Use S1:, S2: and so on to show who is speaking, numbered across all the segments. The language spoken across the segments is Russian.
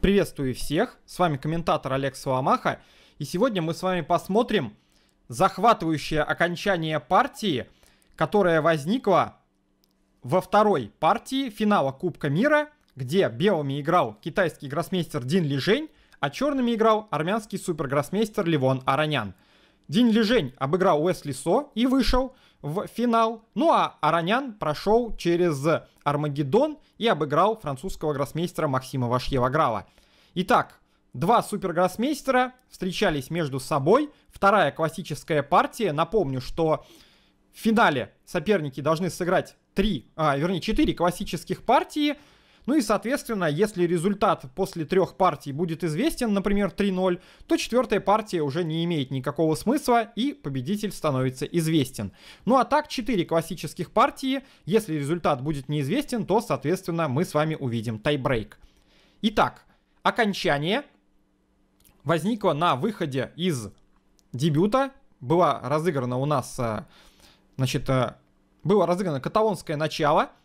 S1: Приветствую всех, с вами комментатор Олег Соломаха, и сегодня мы с вами посмотрим захватывающее окончание партии, которая возникла во второй партии финала Кубка Мира, где белыми играл китайский гроссмейстер Дин Лижень, а черными играл армянский супергроссмейстер Левон Аронян. Дин Лижень обыграл Уэсли Со и вышел – в финал. Ну а Аронян прошел через Армагеддон и обыграл французского гроссмейстера Максима Вашьева-Грава. Итак, Два супергроссмейстера встречались между собой. Вторая классическая партия. Напомню, что в финале соперники должны сыграть три, а, вернее, четыре классических партии. Ну и, соответственно, если результат после трех партий будет известен, например, 3-0, то четвертая партия уже не имеет никакого смысла и победитель становится известен. Ну а так, четыре классических партии. Если результат будет неизвестен, то, соответственно, мы с вами увидим тайбрейк. Итак, окончание возникло на выходе из дебюта. Была разыграна у нас, а, значит, а, было разыграно каталонское начало –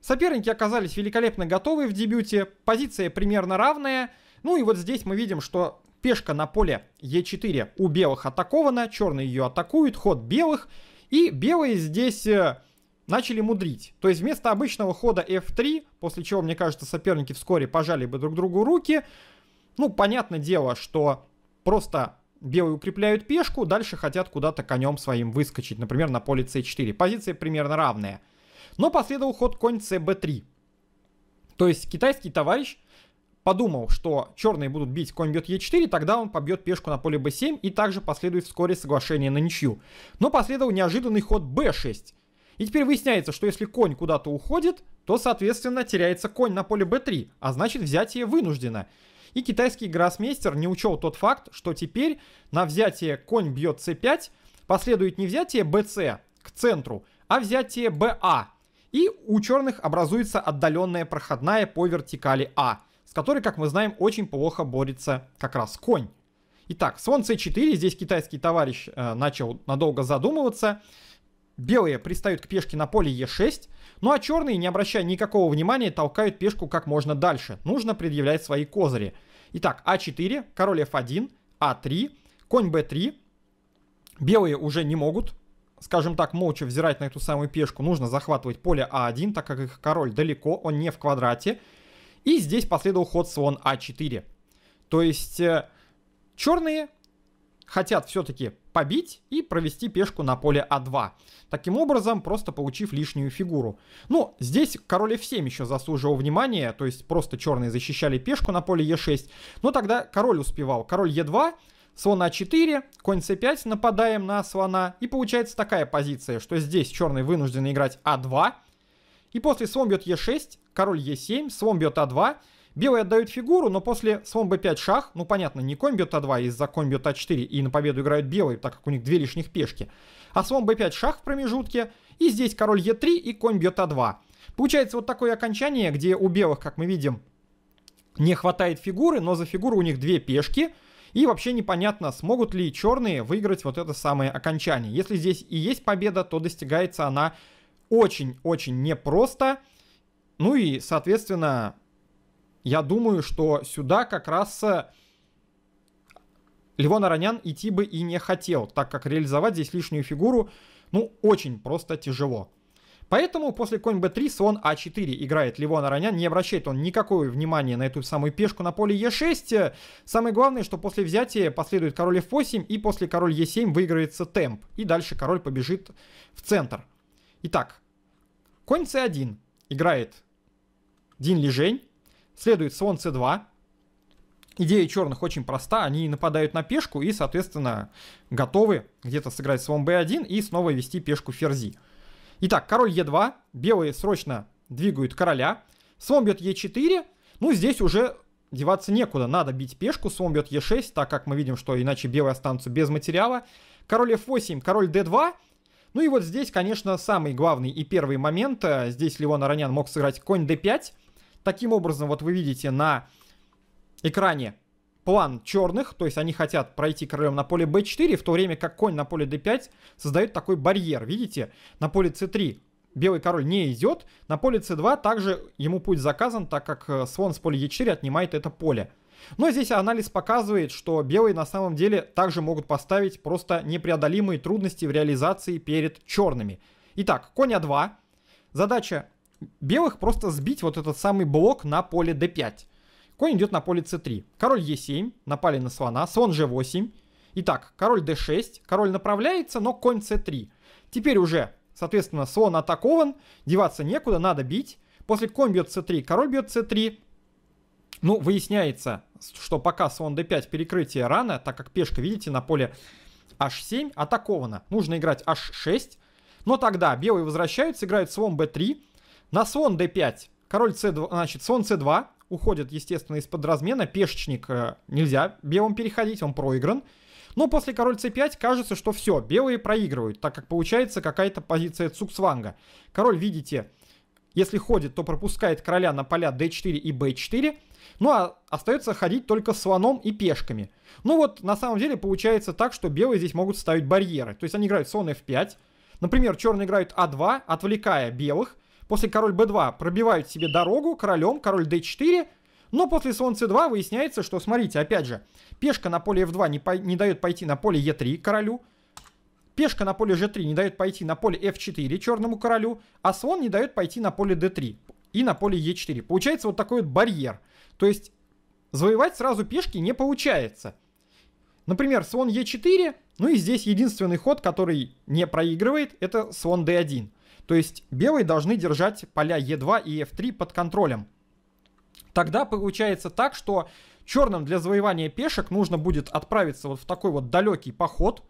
S1: Соперники оказались великолепно готовы в дебюте, позиция примерно равная. Ну и вот здесь мы видим, что пешка на поле Е4 у белых атакована, черные ее атакуют, ход белых. И белые здесь э, начали мудрить. То есть вместо обычного хода F3, после чего, мне кажется, соперники вскоре пожали бы друг другу руки, ну, понятное дело, что просто белые укрепляют пешку, дальше хотят куда-то конем своим выскочить, например, на поле c4. Позиция примерно равная. Но последовал ход конь cb3. То есть китайский товарищ подумал, что черные будут бить конь бьет e4, тогда он побьет пешку на поле b7 и также последует вскоре соглашение на ничью. Но последовал неожиданный ход b6. И теперь выясняется, что если конь куда-то уходит, то, соответственно, теряется конь на поле b3, а значит взятие вынуждено. И китайский гроссмейстер не учел тот факт, что теперь на взятие конь бьет c5 последует не взятие bc к центру, а взятие ba и у черных образуется отдаленная проходная по вертикали А, с которой, как мы знаем, очень плохо борется как раз конь. Итак, слон c4, здесь китайский товарищ э, начал надолго задумываться. Белые пристают к пешке на поле e6, ну а черные, не обращая никакого внимания, толкают пешку как можно дальше. Нужно предъявлять свои козыри. Итак, а4, король f1, а3, конь b3. Белые уже не могут скажем так, молча взирать на эту самую пешку, нужно захватывать поле А1, так как их король далеко, он не в квадрате. И здесь последовал ход слон А4. То есть э, черные хотят все-таки побить и провести пешку на поле А2. Таким образом, просто получив лишнюю фигуру. Ну, здесь король F7 еще заслуживал внимания, то есть просто черные защищали пешку на поле e 6 Но тогда король успевал. Король e 2 Слон а 4 конь c5, нападаем на слона. И получается такая позиция, что здесь черный вынужден играть а2. И после слон бьет e6, король e7, слон бьет а2. Белые отдают фигуру, но после слон b5 шах, ну понятно, не конь бьет а2, а из-за конь бьет а4, и на победу играют белые, так как у них две лишних пешки. А слон b5 шах в промежутке, и здесь король e3 и конь бьет а2. Получается вот такое окончание, где у белых, как мы видим, не хватает фигуры, но за фигуру у них две пешки — и вообще непонятно, смогут ли черные выиграть вот это самое окончание. Если здесь и есть победа, то достигается она очень-очень непросто. Ну и, соответственно, я думаю, что сюда как раз э, Левон Аронян идти бы и не хотел, так как реализовать здесь лишнюю фигуру, ну, очень просто тяжело. Поэтому после конь b3 слон а4 играет Левона Ронян. Не обращает он никакого внимания на эту самую пешку на поле e6. Самое главное, что после взятия последует король f8 и после король e7 выиграется темп. И дальше король побежит в центр. Итак, конь c1 играет Дин лежень. Следует слон c2. Идея черных очень проста. Они нападают на пешку и, соответственно, готовы где-то сыграть слон b1 и снова вести пешку ферзи. Итак, король Е2, белые срочно двигают короля, слон бьет Е4, ну здесь уже деваться некуда, надо бить пешку, слон бьет Е6, так как мы видим, что иначе белые останутся без материала, король F8, король D2, ну и вот здесь, конечно, самый главный и первый момент, э, здесь Леон Аронян мог сыграть конь D5, таким образом вот вы видите на экране план черных, то есть они хотят пройти королем на поле b4, в то время как конь на поле d5 создает такой барьер. Видите, на поле c3 белый король не идет, на поле c2 также ему путь заказан, так как э, слон с поля e4 отнимает это поле. Но здесь анализ показывает, что белые на самом деле также могут поставить просто непреодолимые трудности в реализации перед черными. Итак, конь а2. Задача белых просто сбить вот этот самый блок на поле d5. Конь идет на поле c3. Король e7, напали на слона, слон g8. Итак, король d6, король направляется, но конь c3. Теперь уже, соответственно, слон атакован, деваться некуда, надо бить. После конь бьет c3, король бьет c3. Ну, выясняется, что пока слон d5 перекрытие рано, так как пешка, видите, на поле h7 атакована. Нужно играть h6. Но тогда белые возвращаются, играют слон b3. На слон d5, король c2, значит, слон c2, уходит, естественно, из-под размена. Пешечник э, нельзя белым переходить, он проигран. Но после король c5 кажется, что все, белые проигрывают, так как получается какая-то позиция цуксванга. Король, видите, если ходит, то пропускает короля на поля d4 и b4. Ну а остается ходить только слоном и пешками. Ну вот, на самом деле получается так, что белые здесь могут ставить барьеры. То есть они играют слон f5. Например, черные играют а2, отвлекая белых. После король b2 пробивают себе дорогу королем, король d4. Но после слон c2 выясняется, что, смотрите, опять же, пешка на поле f2 не, по, не дает пойти на поле e3 королю. Пешка на поле g3 не дает пойти на поле f4 черному королю, а слон не дает пойти на поле d3 и на поле e4. Получается вот такой вот барьер. То есть завоевать сразу пешки не получается. Например, слон e4, ну и здесь единственный ход, который не проигрывает, это слон d1. То есть белые должны держать поля e 2 и F3 под контролем. Тогда получается так, что черным для завоевания пешек нужно будет отправиться вот в такой вот далекий поход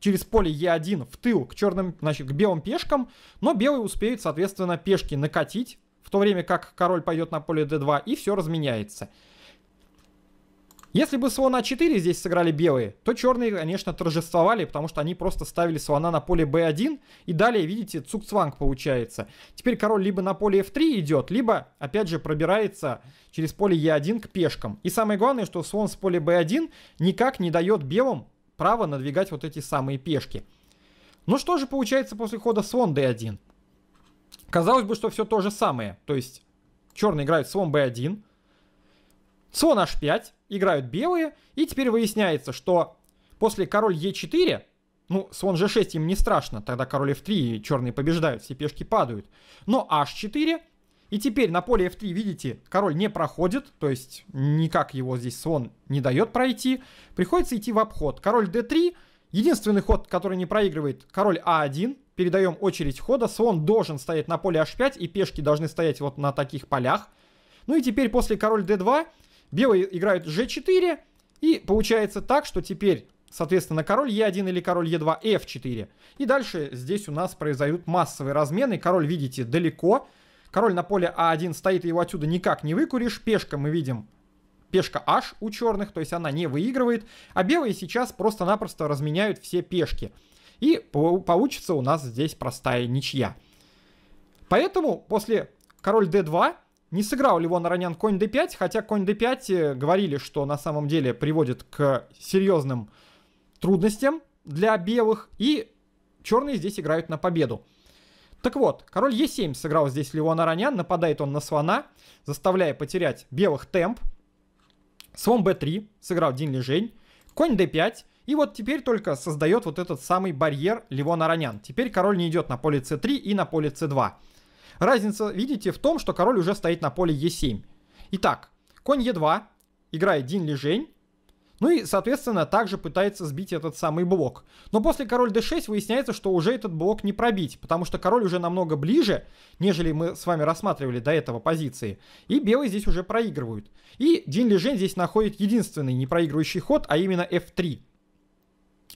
S1: через поле e 1 в тыл к черным, значит, к белым пешкам, но белые успеют, соответственно, пешки накатить, в то время как король пойдет на поле d2 и все разменяется. Если бы слона А4 здесь сыграли белые, то черные, конечно, торжествовали, потому что они просто ставили слона на поле b1, и далее, видите, цукцванг получается. Теперь король либо на поле f3 идет, либо, опять же, пробирается через поле e1 к пешкам. И самое главное, что слон с поля b1 никак не дает белым право надвигать вот эти самые пешки. Ну что же получается после хода слон d1? Казалось бы, что все то же самое. То есть черные играют слон b1, слон h5, играют белые, и теперь выясняется, что после король e4, ну, слон g6 им не страшно, тогда король f3, и черные побеждают, все пешки падают, но h4, и теперь на поле f3, видите, король не проходит, то есть никак его здесь слон не дает пройти, приходится идти в обход. Король d3, единственный ход, который не проигрывает, король a1, а передаем очередь хода, слон должен стоять на поле h5, и пешки должны стоять вот на таких полях. Ну и теперь после король d2 Белые играют g4, и получается так, что теперь, соответственно, король e1 или король e2, f4. И дальше здесь у нас произойдут массовые размены. Король, видите, далеко. Король на поле а1 стоит, и его отсюда никак не выкуришь. Пешка мы видим, пешка h у черных, то есть она не выигрывает. А белые сейчас просто-напросто разменяют все пешки. И получится у нас здесь простая ничья. Поэтому после король d2 не сыграл ли Левон Ронян конь d5, хотя конь d5 э, говорили, что на самом деле приводит к серьезным трудностям для белых. И черные здесь играют на победу. Так вот, король e7 сыграл здесь Леон Аронян, нападает он на слона, заставляя потерять белых темп. Слон b3 сыграл Дин Лежень, конь d5, и вот теперь только создает вот этот самый барьер Левон Аронян. Теперь король не идет на поле c3 и на поле c2. Разница, видите, в том, что король уже стоит на поле Е7. Итак, конь Е2, играет Дин Лежень, ну и, соответственно, также пытается сбить этот самый блок. Но после король d6 выясняется, что уже этот блок не пробить, потому что король уже намного ближе, нежели мы с вами рассматривали до этого позиции. И белые здесь уже проигрывают. И Дин Лежень здесь находит единственный не проигрывающий ход, а именно f3.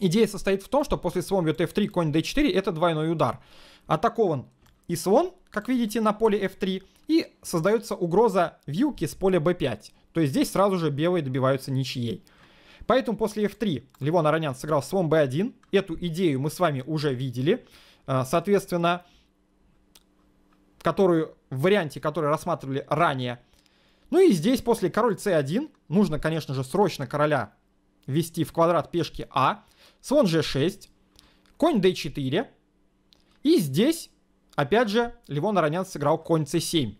S1: Идея состоит в том, что после слома бьет f3, конь d4, это двойной удар. Атакован и слон, как видите, на поле f3, и создается угроза вилки с поля b5. То есть здесь сразу же белые добиваются ничьей. Поэтому после f3 Левон Аронян сыграл слон b1. Эту идею мы с вами уже видели. А, соответственно, которую, в варианте, который рассматривали ранее. Ну и здесь после король c1 нужно, конечно же, срочно короля ввести в квадрат пешки а. Слон g6. Конь d4. И здесь Опять же, Левон Аронян сыграл конь c7.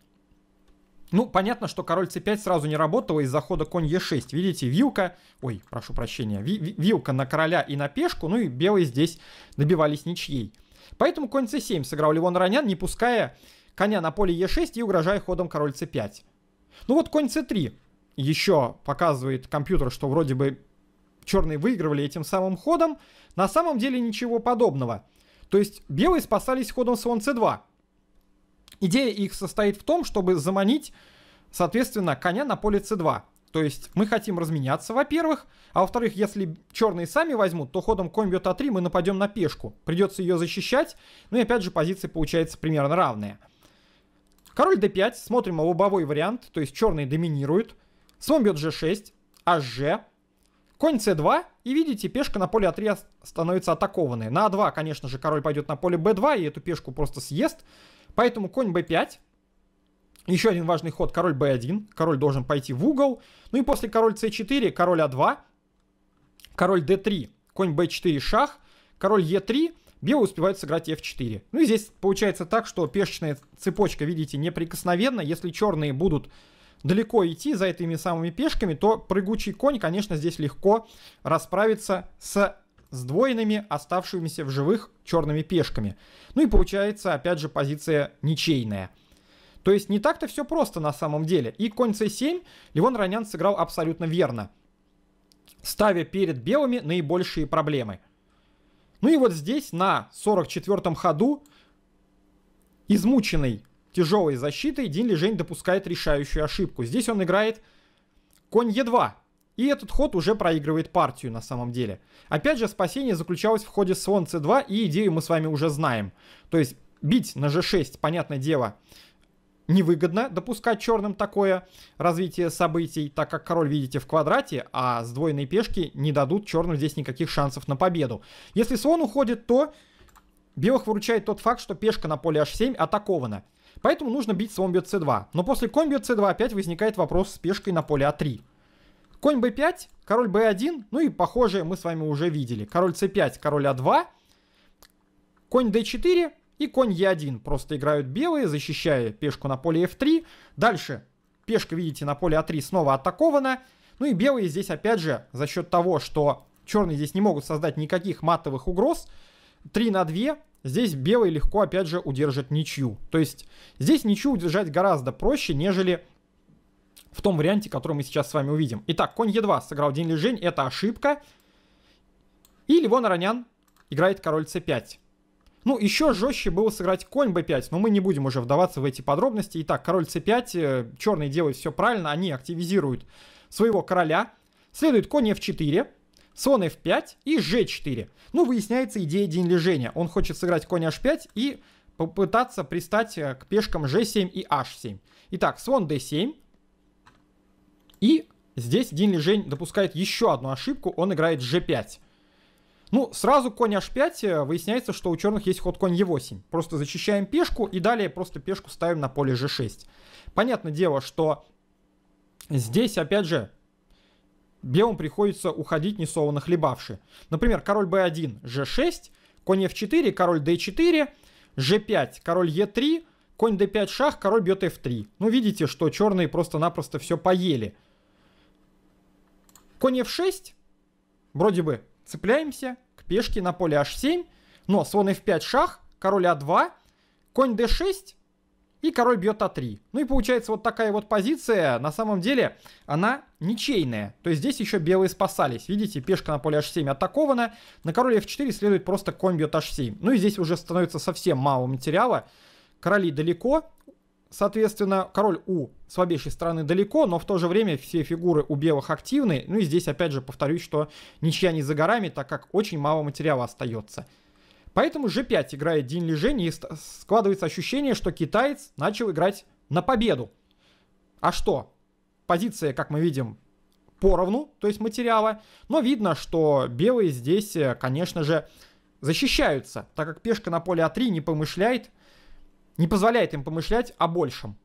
S1: Ну, понятно, что король c5 сразу не работал из-за хода конь e6. Видите, вилка, ой, прошу прощения, ви, вилка на короля и на пешку, ну и белые здесь добивались ничьей. Поэтому конь c7 сыграл Левон Ронян, не пуская коня на поле e6 и угрожая ходом король c5. Ну вот конь c3 еще показывает компьютер, что вроде бы черные выигрывали этим самым ходом. На самом деле ничего подобного. То есть белые спасались ходом слон c2. Идея их состоит в том, чтобы заманить, соответственно, коня на поле c2. То есть мы хотим разменяться, во-первых, а во-вторых, если черные сами возьмут, то ходом конь бьет а3 мы нападем на пешку. Придется ее защищать, ну и опять же позиции получается примерно равные. Король d5, смотрим лобовой вариант, то есть черные доминируют. Слон бьет g6, hg, Конь c2, и видите, пешка на поле а3 становится атакованной. На а2, конечно же, король пойдет на поле b2, и эту пешку просто съест. Поэтому конь b5. Еще один важный ход, король b1. Король должен пойти в угол. Ну и после король c4, король а2, король d3, конь b4 шах, король e3, белые успевают сыграть f4. Ну и здесь получается так, что пешечная цепочка, видите, неприкосновенна. Если черные будут далеко идти за этими самыми пешками, то прыгучий конь, конечно, здесь легко расправится с сдвоенными оставшимися в живых черными пешками. Ну и получается, опять же, позиция ничейная. То есть не так-то все просто на самом деле. И конь c7 Левон Ронян сыграл абсолютно верно, ставя перед белыми наибольшие проблемы. Ну и вот здесь на 44-м ходу измученный тяжелой защитой Дин Лижень допускает решающую ошибку. Здесь он играет конь Е2. И этот ход уже проигрывает партию на самом деле. Опять же, спасение заключалось в ходе слон c2, и идею мы с вами уже знаем. То есть бить на g6, понятное дело, невыгодно допускать черным такое развитие событий, так как король, видите, в квадрате, а сдвоенные пешки не дадут черным здесь никаких шансов на победу. Если слон уходит, то белых выручает тот факт, что пешка на поле h7 атакована. Поэтому нужно бить слон бьет c2. Но после конь бьет c2 опять возникает вопрос с пешкой на поле a а 3 Конь b5, король b1, ну и похожее мы с вами уже видели. Король c5, король a а 2 конь d4 и конь e1. Просто играют белые, защищая пешку на поле f3. Дальше пешка, видите, на поле a а 3 снова атакована. Ну и белые здесь опять же за счет того, что черные здесь не могут создать никаких матовых угроз, 3 на 2 Здесь белый легко, опять же, удержит ничью. То есть здесь ничью удержать гораздо проще, нежели в том варианте, который мы сейчас с вами увидим. Итак, конь Е2 сыграл день лежень, это ошибка. И Левон Аронян играет король c 5 Ну, еще жестче было сыграть конь b5, но мы не будем уже вдаваться в эти подробности. Итак, король c5, э, черные делают все правильно, они активизируют своего короля. Следует конь f4, слон f5 и g4. Ну, выясняется идея день лежения. Он хочет сыграть конь h5 и попытаться пристать э, к пешкам g7 и h7. Итак, слон d7. И здесь Дин Лежень допускает еще одну ошибку. Он играет g5. Ну, сразу конь h5, э, выясняется, что у черных есть ход конь e8. Просто защищаем пешку и далее просто пешку ставим на поле g6. Понятное дело, что здесь, опять же, белым приходится уходить несованно хлебавши. Например, король b1, g6, конь f4, король d4, g5, король e3, конь d5 шах, король бьет f3. Ну, видите, что черные просто-напросто все поели. Конь f6, вроде бы цепляемся к пешке на поле h7, но слон f5 шах, король a а 2 конь d6, и король бьет А3. Ну и получается вот такая вот позиция, на самом деле, она ничейная. То есть здесь еще белые спасались. Видите, пешка на поле H7 атакована, на король F4 следует просто конь бьет H7. Ну и здесь уже становится совсем мало материала. Короли далеко, соответственно, король У слабейшей стороны далеко, но в то же время все фигуры у белых активны. Ну и здесь опять же повторюсь, что ничья не за горами, так как очень мало материала остается. Поэтому G5 играет Дин Лежень, и складывается ощущение, что китаец начал играть на победу. А что? Позиция, как мы видим, поровну, то есть материала. Но видно, что белые здесь, э, конечно же, защищаются, так как пешка на поле А3 не помышляет, не позволяет им помышлять о большем.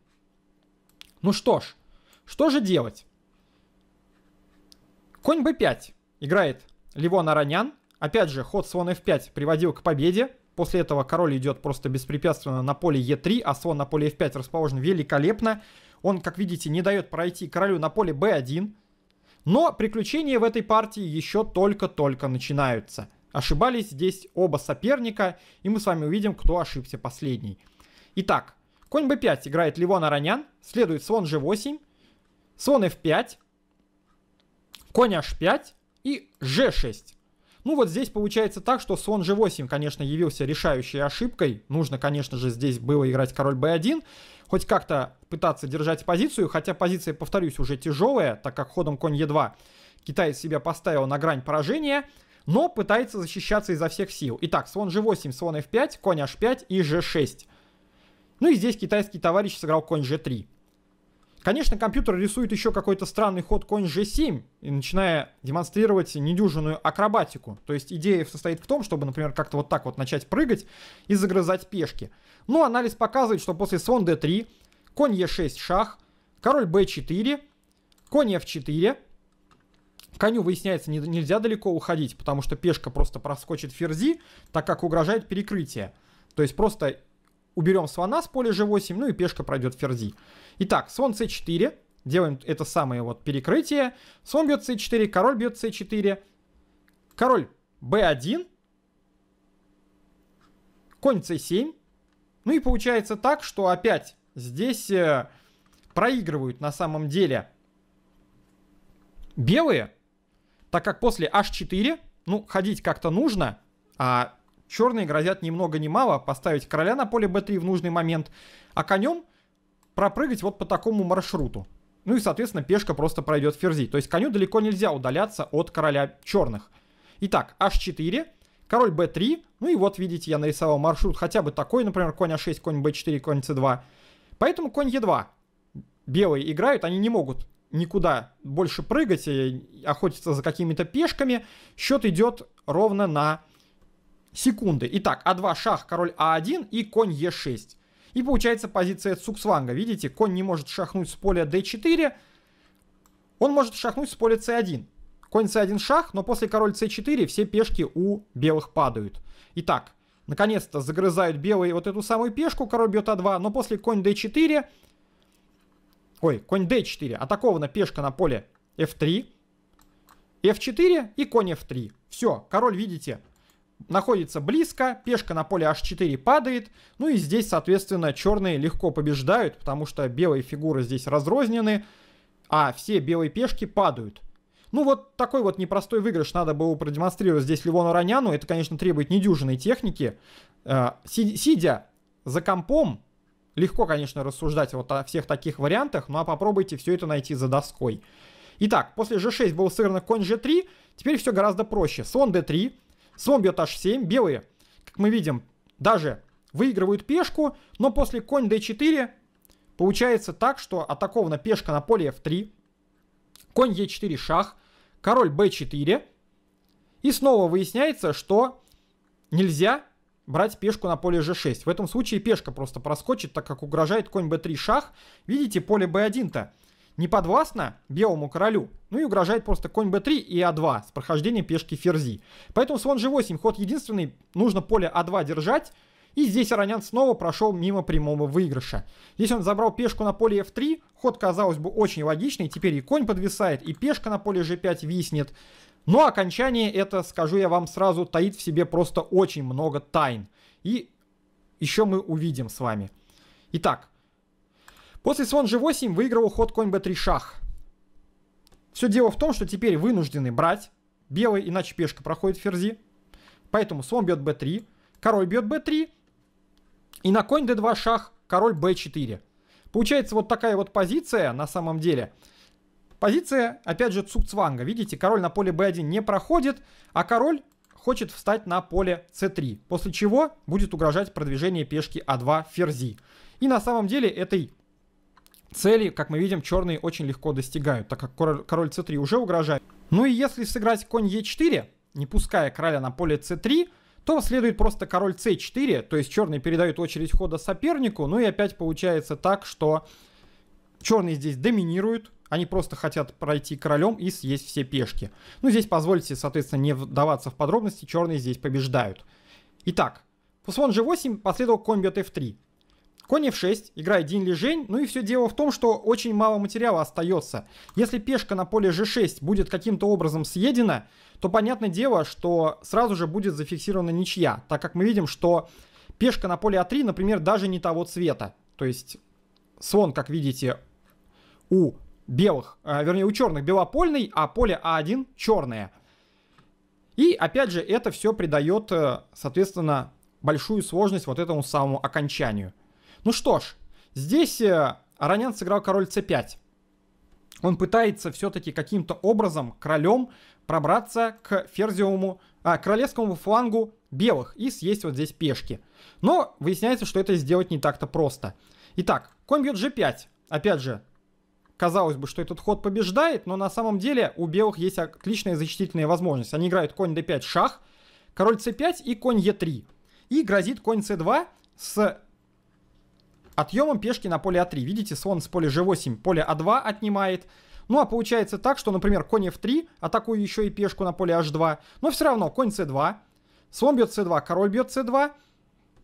S1: Ну что ж, что же делать? Конь b5 играет Левон Аранян, Опять же, ход слон f5 приводил к победе. После этого король идет просто беспрепятственно на поле e3, а слон на поле f5 расположен великолепно. Он, как видите, не дает пройти королю на поле b1. Но приключения в этой партии еще только-только начинаются. Ошибались здесь оба соперника, и мы с вами увидим, кто ошибся последний. Итак, конь b5 играет Ливон Аронян, следует слон g8, слон f5, конь h5 и g6. Ну вот здесь получается так, что слон g8, конечно, явился решающей ошибкой. Нужно, конечно же, здесь было играть король b1. Хоть как-то пытаться держать позицию, хотя позиция, повторюсь, уже тяжелая, так как ходом конь e2 китаец себя поставил на грань поражения, но пытается защищаться изо всех сил. Итак, слон g8, слон f5, конь h5 и g6. Ну и здесь китайский товарищ сыграл конь g3. Конечно, компьютер рисует еще какой-то странный ход конь g7, и начиная демонстрировать недюжинную акробатику. То есть идея состоит в том, чтобы, например, как-то вот так вот начать прыгать и загрызать пешки. Но анализ показывает, что после слон d3, конь e6 шах, король b4, конь f4, Коню, выясняется, не, нельзя далеко уходить, потому что пешка просто проскочит ферзи, так как угрожает перекрытие. То есть просто уберем слона с поля g8, ну и пешка пройдет ферзи. Итак, слон c4, делаем это самое вот перекрытие. Слон бьет c4, король бьет c4. Король b1. Конь c7. Ну и получается так, что опять здесь э, проигрывают на самом деле белые, так как после h4, ну, ходить как-то нужно, а черные грозят ни много ни мало поставить короля на поле b3 в нужный момент, а конем пропрыгать вот по такому маршруту. Ну и, соответственно, пешка просто пройдет ферзи. То есть коню далеко нельзя удаляться от короля черных. Итак, h4, король b3. Ну и вот, видите, я нарисовал маршрут хотя бы такой, например, конь a6, а конь b4, конь c2. Поэтому конь e2. Белые играют, они не могут никуда больше прыгать и охотиться за какими-то пешками. Счет идет ровно на секунды. Итак, а2 шах, король а1 и конь е6. И получается позиция Цуксванга. Видите, конь не может шахнуть с поля d4. Он может шахнуть с поля c1. Конь c1 шах, но после король c4 все пешки у белых падают. Итак, наконец-то загрызают белые вот эту самую пешку, король бьет а2, но после конь d4... Ой, конь d4, атакована пешка на поле f3, f4 и конь f3. Все, король, видите, находится близко, пешка на поле h4 падает, ну и здесь, соответственно, черные легко побеждают, потому что белые фигуры здесь разрознены, а все белые пешки падают. Ну вот такой вот непростой выигрыш надо было продемонстрировать здесь Ливону Раняну, это, конечно, требует недюжинной техники. Э, сидя за компом, легко, конечно, рассуждать вот о всех таких вариантах, ну а попробуйте все это найти за доской. Итак, после g6 был сыгран конь g3, теперь все гораздо проще. Слон d3, Слон бьет h7, белые, как мы видим, даже выигрывают пешку, но после конь d4 получается так, что атакована пешка на поле f3, конь e4 шах, король b4, и снова выясняется, что нельзя брать пешку на поле g6. В этом случае пешка просто проскочит, так как угрожает конь b3 шах. Видите, поле b1-то не подвластна белому королю, ну и угрожает просто конь b3 и a а 2 с прохождением пешки ферзи. Поэтому слон g8 ход единственный, нужно поле a а 2 держать, и здесь Аронян снова прошел мимо прямого выигрыша. Здесь он забрал пешку на поле f3, ход, казалось бы, очень логичный, теперь и конь подвисает, и пешка на поле g5 виснет. Но окончание это, скажу я вам сразу, таит в себе просто очень много тайн. И еще мы увидим с вами. Итак, После слон g8 выиграл ход конь b3 шах. Все дело в том, что теперь вынуждены брать белый, иначе пешка проходит ферзи. Поэтому слон бьет b3, король бьет b3, и на конь d2 шах, король b4. Получается вот такая вот позиция на самом деле. Позиция, опять же, цукцванга. Видите, король на поле b1 не проходит, а король хочет встать на поле c3, после чего будет угрожать продвижение пешки а2 ферзи. И на самом деле этой Цели, как мы видим, черные очень легко достигают, так как король c3 уже угрожает. Ну и если сыграть конь e4, не пуская короля на поле c3, то следует просто король c4, то есть черные передают очередь хода сопернику, ну и опять получается так, что черные здесь доминируют, они просто хотят пройти королем и съесть все пешки. Ну здесь позвольте, соответственно, не вдаваться в подробности, черные здесь побеждают. Итак, слон g8, последовал конь бьет f3. Конь f6, игра один лежень, ну и все дело в том, что очень мало материала остается. Если пешка на поле g6 будет каким-то образом съедена, то понятное дело, что сразу же будет зафиксирована ничья, так как мы видим, что пешка на поле a а 3 например, даже не того цвета. То есть слон, как видите, у белых, э, вернее, у черных белопольный, а поле a а 1 черное. И, опять же, это все придает, э, соответственно, большую сложность вот этому самому окончанию. Ну что ж, здесь э, Аронян сыграл король c5. Он пытается все-таки каким-то образом королем пробраться к ферзевому, а, королевскому флангу белых и съесть вот здесь пешки. Но выясняется, что это сделать не так-то просто. Итак, конь бьет g5. Опять же, казалось бы, что этот ход побеждает, но на самом деле у белых есть отличная защитительная возможность. Они играют конь d5 шах, король c5 и конь e3. И грозит конь c2 с отъемом пешки на поле А3. Видите, слон с поля G8 поле А2 отнимает. Ну а получается так, что, например, конь F3, атакую еще и пешку на поле H2, но все равно конь C2, слон бьет C2, король бьет C2,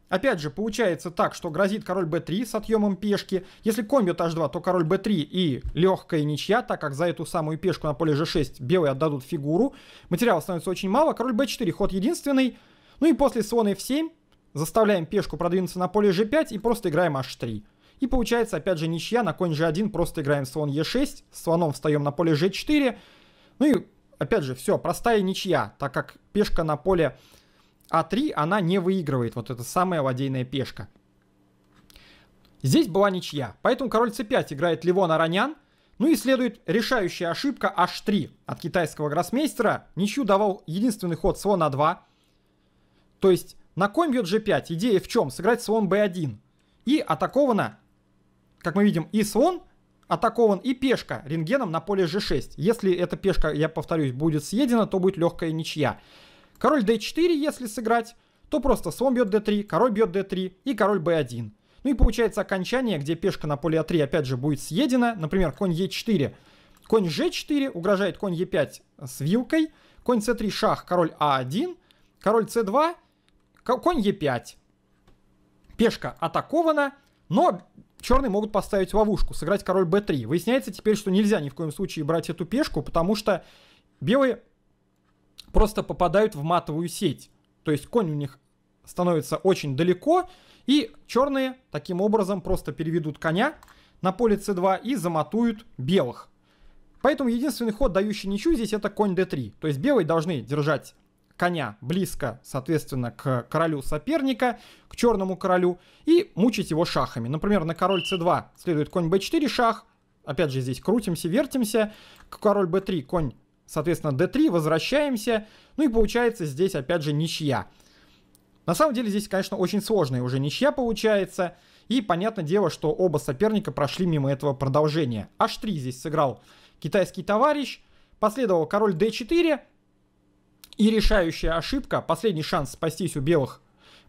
S1: Опять же, получается так, что грозит король b3 с отъемом пешки. Если конь бьет h2, то король b3 и легкая ничья, так как за эту самую пешку на поле g6 белые отдадут фигуру. Материала становится очень мало, король b4, ход единственный. Ну и после слона f7 Заставляем пешку продвинуться на поле g5 и просто играем h3. И получается опять же ничья, на конь g1 просто играем слон e6, с слоном встаем на поле g4. Ну и опять же все, простая ничья, так как пешка на поле a а 3 она не выигрывает, вот эта самая ладейная пешка. Здесь была ничья, поэтому король c5 играет Ливон Аранян, ну и следует решающая ошибка h3 от китайского гроссмейстера. Ничью давал единственный ход слон a 2. То есть на конь бьет g5. Идея в чем? Сыграть слон b1. И атакована, как мы видим, и слон атакован, и пешка рентгеном на поле g6. Если эта пешка, я повторюсь, будет съедена, то будет легкая ничья. Король d4, если сыграть, то просто слон бьет d3, король бьет d3 и король b1. Ну и получается окончание, где пешка на поле a а 3 опять же будет съедена. Например, конь e4. Конь g4 угрожает конь e5 с вилкой. Конь c3 шах, король a а 1 Король c2 Конь Е5. Пешка атакована, но черные могут поставить ловушку, сыграть король b3. Выясняется теперь, что нельзя ни в коем случае брать эту пешку, потому что белые просто попадают в матовую сеть. То есть конь у них становится очень далеко, и черные таким образом просто переведут коня на поле c2 и заматуют белых. Поэтому единственный ход, дающий ничью здесь, это конь d3. То есть белые должны держать коня близко, соответственно, к королю соперника, к черному королю, и мучить его шахами. Например, на король c2 следует конь b4 шах, опять же здесь крутимся, вертимся, К король b3, конь, соответственно, d3, возвращаемся, ну и получается здесь опять же ничья. На самом деле здесь, конечно, очень сложная уже ничья получается, и понятное дело, что оба соперника прошли мимо этого продолжения. h3 здесь сыграл китайский товарищ, последовал король d4, и решающая ошибка, последний шанс спастись у белых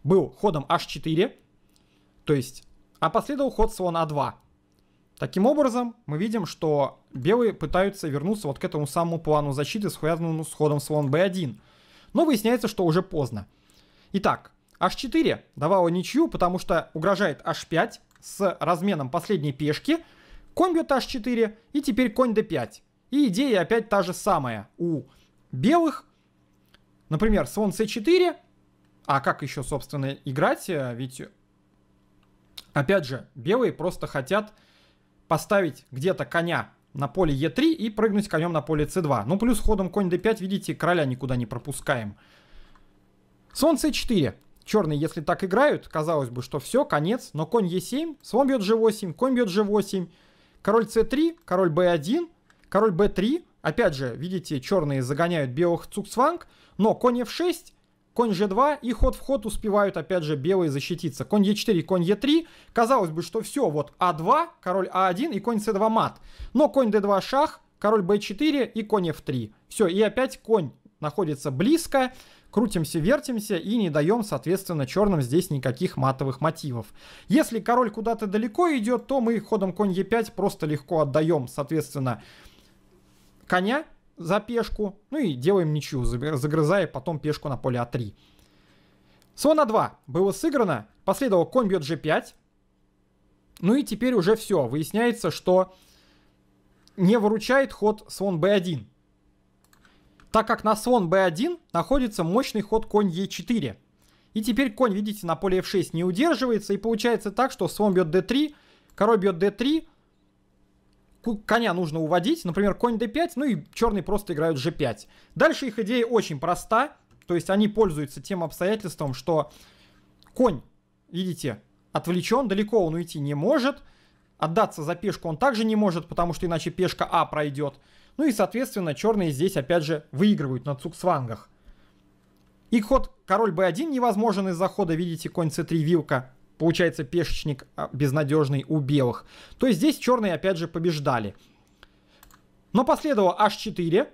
S1: был ходом h4, то есть, а последовал ход слон a а 2 Таким образом, мы видим, что белые пытаются вернуться вот к этому самому плану защиты, связанному с ходом слон b1. Но выясняется, что уже поздно. Итак, h4 давало ничью, потому что угрожает h5 с разменом последней пешки. Конь бьет h4, и теперь конь d5. И идея опять та же самая. У белых Например, слон c4. А как еще, собственно, играть? Э, ведь, э, опять же, белые просто хотят поставить где-то коня на поле e3 и прыгнуть конем на поле c2. Ну, плюс ходом конь d5, видите, короля никуда не пропускаем. Слон c4. Черные, если так играют, казалось бы, что все, конец. Но конь e7, слон бьет g8, конь бьет g8. Король c3, король b1, король b3. Опять же, видите, черные загоняют белых цуксванг. Но конь f6, конь g2 и ход в ход успевают опять же белые защититься. Конь e4, конь e3. Казалось бы, что все, вот a а 2 король a а 1 и конь c2 мат. Но конь d2 шах, король b4 и конь f3. Все, и опять конь находится близко, крутимся, вертимся и не даем, соответственно, черным здесь никаких матовых мотивов. Если король куда-то далеко идет, то мы ходом конь e5 просто легко отдаем, соответственно, коня, за пешку. Ну и делаем ничью, загрызая потом пешку на поле А3. Слон А2 было сыграно, последовал конь бьет G5. Ну и теперь уже все. Выясняется, что не выручает ход слон B1. Так как на слон B1 находится мощный ход конь E4. И теперь конь, видите, на поле F6 не удерживается. И получается так, что слон бьет D3, король бьет D3, коня нужно уводить, например, конь d5, ну и черные просто играют g5. Дальше их идея очень проста, то есть они пользуются тем обстоятельством, что конь, видите, отвлечен, далеко он уйти не может, отдаться за пешку он также не может, потому что иначе пешка А пройдет. Ну и, соответственно, черные здесь, опять же, выигрывают на цуксвангах. И ход король b1 невозможен из захода, видите, конь c3, вилка получается пешечник а, безнадежный у белых, то есть здесь черные опять же побеждали. Но последовало h4,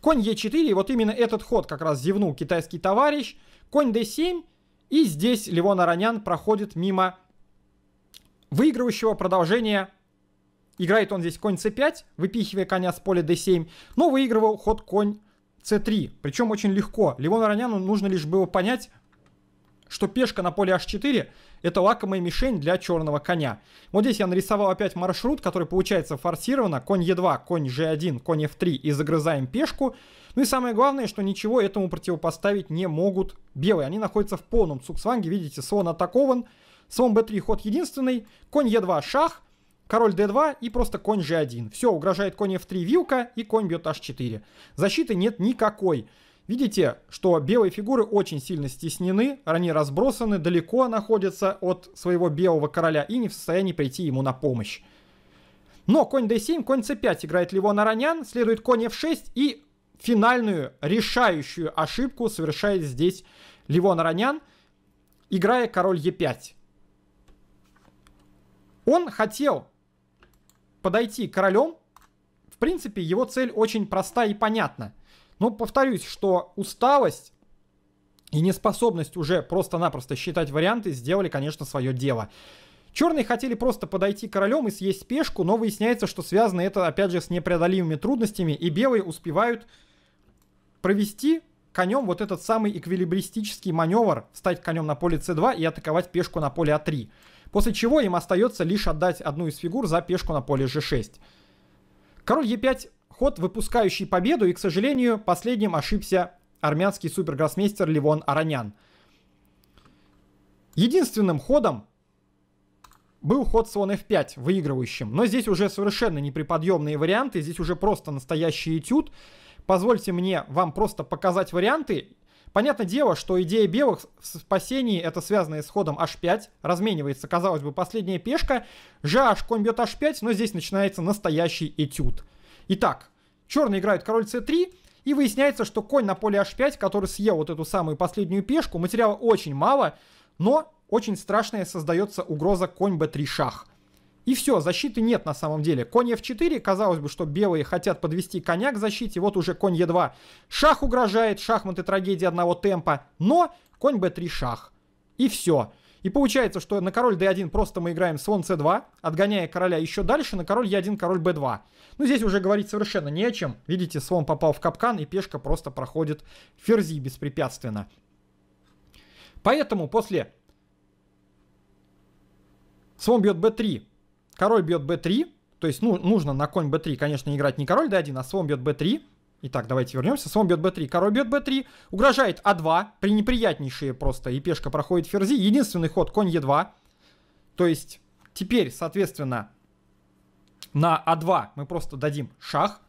S1: конь e4, и вот именно этот ход как раз зевнул китайский товарищ, конь d7, и здесь Левон Аронян проходит мимо выигрывающего продолжения. Играет он здесь конь c5, выпихивая коня с поля d7, но выигрывал ход конь c3. Причем очень легко. Левон Ароняну нужно лишь было понять, что пешка на поле h4 это лакомая мишень для черного коня. Вот здесь я нарисовал опять маршрут, который получается форсированно. Конь Е2, конь G1, конь F3 и загрызаем пешку. Ну и самое главное, что ничего этому противопоставить не могут белые. Они находятся в полном цуксванге. Видите, слон атакован. Слон b3 ход единственный. Конь e2 шах. Король d2 и просто конь g1. Все, угрожает конь f3 вилка и конь бьет h4. Защиты нет никакой. Видите, что белые фигуры очень сильно стеснены, они разбросаны, далеко находятся от своего белого короля и не в состоянии прийти ему на помощь. Но конь d7, конь c5 играет Ливон Аранян, следует конь f6 и финальную, решающую ошибку совершает здесь Ливон Аранян, играя король e5. Он хотел подойти королем. В принципе, его цель очень проста и понятна – но повторюсь, что усталость и неспособность уже просто-напросто считать варианты сделали, конечно, свое дело. Черные хотели просто подойти королем и съесть пешку, но выясняется, что связано это, опять же, с непреодолимыми трудностями, и белые успевают провести конем вот этот самый эквилибристический маневр, стать конем на поле c2 и атаковать пешку на поле а3. После чего им остается лишь отдать одну из фигур за пешку на поле g6. Король e5 ход, выпускающий победу, и, к сожалению, последним ошибся армянский супергроссмейстер Ливон Аранян. Единственным ходом был ход слон f5 выигрывающим, но здесь уже совершенно неприподъемные варианты, здесь уже просто настоящий этюд. Позвольте мне вам просто показать варианты. Понятное дело, что идея белых в спасении, это связано с ходом h5, разменивается, казалось бы, последняя пешка, жаш конь бьет h5, но здесь начинается настоящий этюд. Итак, черные играют король c3, и выясняется, что конь на поле h5, который съел вот эту самую последнюю пешку, материала очень мало, но очень страшная создается угроза конь b3 шах. И все, защиты нет на самом деле. Конь f4, казалось бы, что белые хотят подвести коня к защите, вот уже конь e2. Шах угрожает, шахматы трагедии одного темпа, но конь b3 шах. И все. И получается, что на король d1 просто мы играем слон c2, отгоняя короля еще дальше, на король e1, король b2. Ну, здесь уже говорить совершенно не о чем. Видите, слон попал в капкан, и пешка просто проходит ферзи беспрепятственно. Поэтому после... Слон бьет b3, король бьет b3, то есть ну, нужно на конь b3, конечно, играть не король d1, а слон бьет b3, Итак, давайте вернемся. Слон бьет b3, король бьет b3, угрожает а2, при неприятнейшие просто, и пешка проходит ферзи. Единственный ход конь e2. То есть теперь, соответственно, на а2 мы просто дадим шах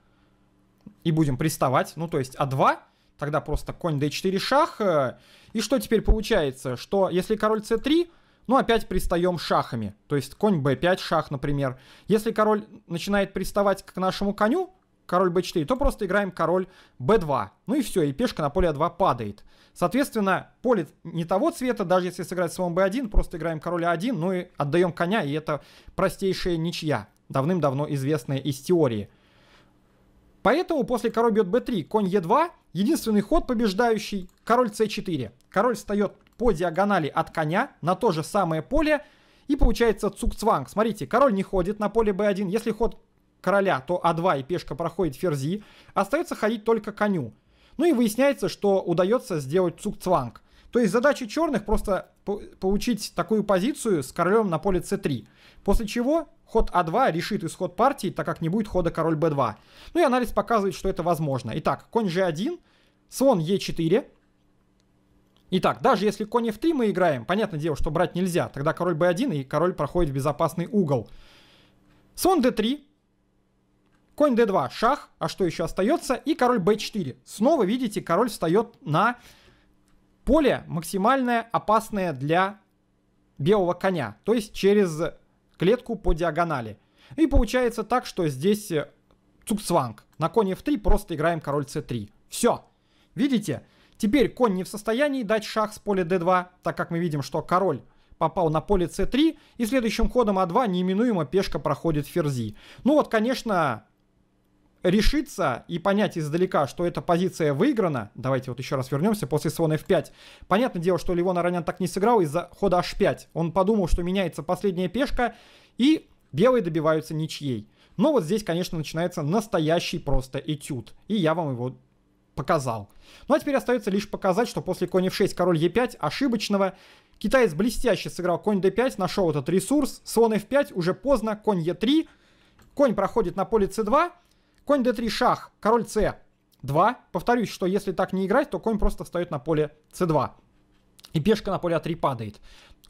S1: и будем приставать. Ну, то есть а2, тогда просто конь d4 шах. Э, и что теперь получается? Что если король c3, ну, опять пристаем шахами. То есть конь b5 шах, например. Если король начинает приставать к нашему коню, король b4, то просто играем король b2. Ну и все, и пешка на поле a2 а падает. Соответственно, поле не того цвета, даже если сыграть слон b1, просто играем король a1, а ну и отдаем коня, и это простейшая ничья, давным-давно известная из теории. Поэтому после король бьет b3, конь e2, единственный ход побеждающий, король c4. Король встает по диагонали от коня на то же самое поле, и получается цукцванг. Смотрите, король не ходит на поле b1. Если ход короля, то А2 и пешка проходит ферзи, остается ходить только коню. Ну и выясняется, что удается сделать цукцванг. То есть задача черных просто получить такую позицию с королем на поле c3. После чего ход а2 решит исход партии, так как не будет хода король b2. Ну и анализ показывает, что это возможно. Итак, конь g1, слон e4. Итак, даже если конь f3 мы играем, понятное дело, что брать нельзя. Тогда король b1 и король проходит в безопасный угол. Слон d3, Конь d2, шах, а что еще остается? И король b4. Снова, видите, король встает на поле максимальное опасное для белого коня, то есть через клетку по диагонали. И получается так, что здесь э, цукцванг. На коне f3 просто играем король c3. Все. Видите? Теперь конь не в состоянии дать шах с поля d2, так как мы видим, что король попал на поле c3, и следующим ходом a а 2 неименуемо пешка проходит ферзи. Ну вот, конечно, решиться и понять издалека, что эта позиция выиграна, давайте вот еще раз вернемся, после слона f5. Понятное дело, что Левон Аранян так не сыграл из-за хода h5. Он подумал, что меняется последняя пешка, и белые добиваются ничьей. Но вот здесь, конечно, начинается настоящий просто этюд. И я вам его показал. Ну а теперь остается лишь показать, что после конь f6, король e5 ошибочного китаец блестяще сыграл конь d5, нашел этот ресурс, слон f5, уже поздно, конь e3, конь проходит на поле c2, Конь d3 шах, король c2. Повторюсь, что если так не играть, то конь просто встает на поле c2. И пешка на поле a а 3 падает.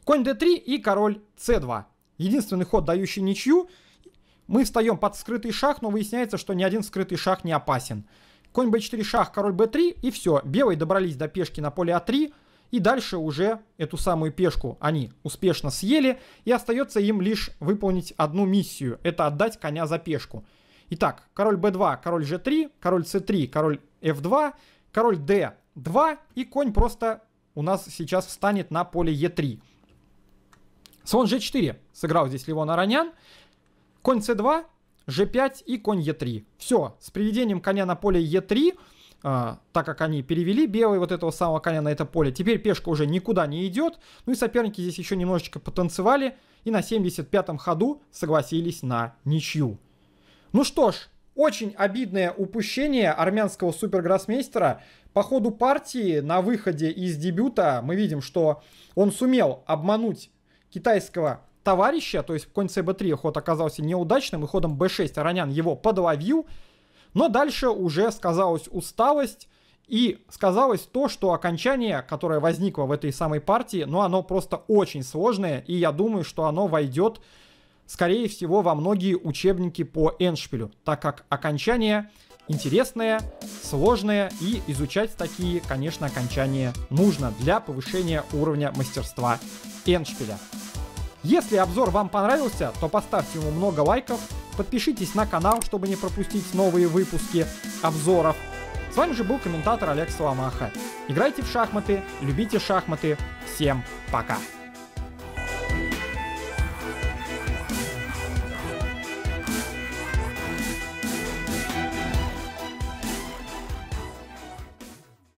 S1: Конь d3 и король c2. Единственный ход, дающий ничью. Мы встаем под скрытый шах, но выясняется, что ни один скрытый шах не опасен. Конь b4 шах, король b3 и все. Белые добрались до пешки на поле a а 3 И дальше уже эту самую пешку они успешно съели. И остается им лишь выполнить одну миссию. Это отдать коня за пешку. Итак, король b2, король g3, король c3, король f2, король d2 и конь просто у нас сейчас встанет на поле e3. Слон g4 сыграл здесь Левон Аронян. Конь c2, g5 и конь e3. Все, с приведением коня на поле e3, э, а, так как они перевели белый вот этого самого коня на это поле, теперь пешка уже никуда не идет. Ну и соперники здесь еще немножечко потанцевали и на 75-м ходу согласились на ничью. Ну что ж, очень обидное упущение армянского супергроссмейстера. По ходу партии на выходе из дебюта мы видим, что он сумел обмануть китайского товарища, то есть конь cb3 ход оказался неудачным, и ходом b6 Аронян его подловил, но дальше уже сказалась усталость, и сказалось то, что окончание, которое возникло в этой самой партии, ну оно просто очень сложное, и я думаю, что оно войдет скорее всего, во многие учебники по Эншпилю, так как окончание интересное, сложное и изучать такие, конечно, окончания нужно для повышения уровня мастерства Эншпиля. Если обзор вам понравился, то поставьте ему много лайков, подпишитесь на канал, чтобы не пропустить новые выпуски обзоров. С вами же был комментатор Олег Соломаха. Играйте в шахматы, любите шахматы. Всем пока!